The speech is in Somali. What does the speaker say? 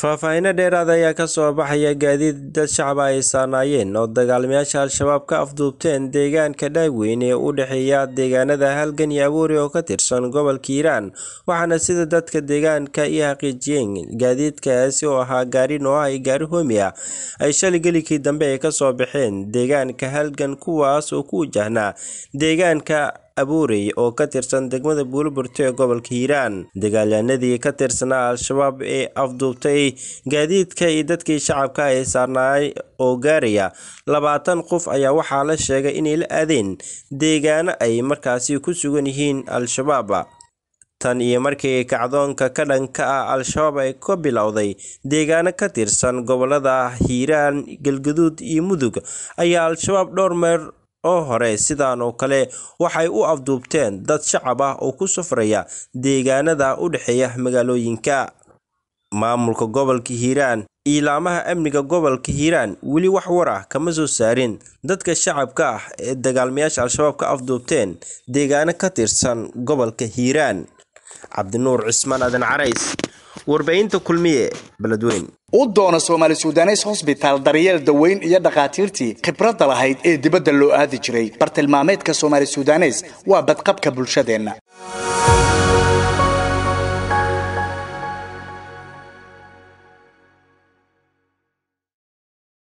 faahfaahino dheeraada ayaa ka soo baxaya gaadiid dad shacaba ay saanaayeen oo dagaalmayaasha al-shabaab ka afduubteen deegaanka dhaagweyn ee u dhexeeya deegaanada halgan iyo abuuri oo ka tirsan gobolka iiraan waxaana sida dadka deegaanka i xaqiijiyeen gaadiidkaasi oo ahaa gaari noohay gaari homi ah ay shalay gelikii dambe ay kasoo baxeen deegaanka halgan kuwaas oo ku wajahnaa deegaanka abuurey oo ka tirsan degmada buuloburto ee gobolka hiiraan dagaalyaanadii ka tirsanaa al-shabaab ee afduubtay gaadiidka iyo dadkii shacabka ee saarnaay oo gaaraya labaatan qof ayaa waxaa la sheegay inay la aadeen deegaano ay markaasi ku sugan yihiin al-shabaab tan iyo markii kacdoonka ka dhanka ah al-shabaab ay ka bilowday deegaano ka tirsan gobollada hiiraan galgaduud iyo mudug ayaa al-shabaab dhowr meer oo hore oo kale waxay u afduubteen dad shacab ah oo ku safraya deegaanada u dhexeeya magaalooyinka maamulka gobolka hiiraan iilaamaha amniga gobolka hiiraan weli wax war ah kama soo saarin dadka shacabka ah ee dagaalmayaasha al-shabaab ka afduubteen deegaano ka tirsan gobolka hiiraan cabdinuur cismaan adan carays warbaahinta kulmiye beledweyn u doono soomaali sudaneys hosbitaal daryeel daweyn iyo dhakhaatiirtii khibradda lahayd ee dibadda loo aadi jiray bartilmaameedka soomaali sudaneys waa badqabka bulshadeenna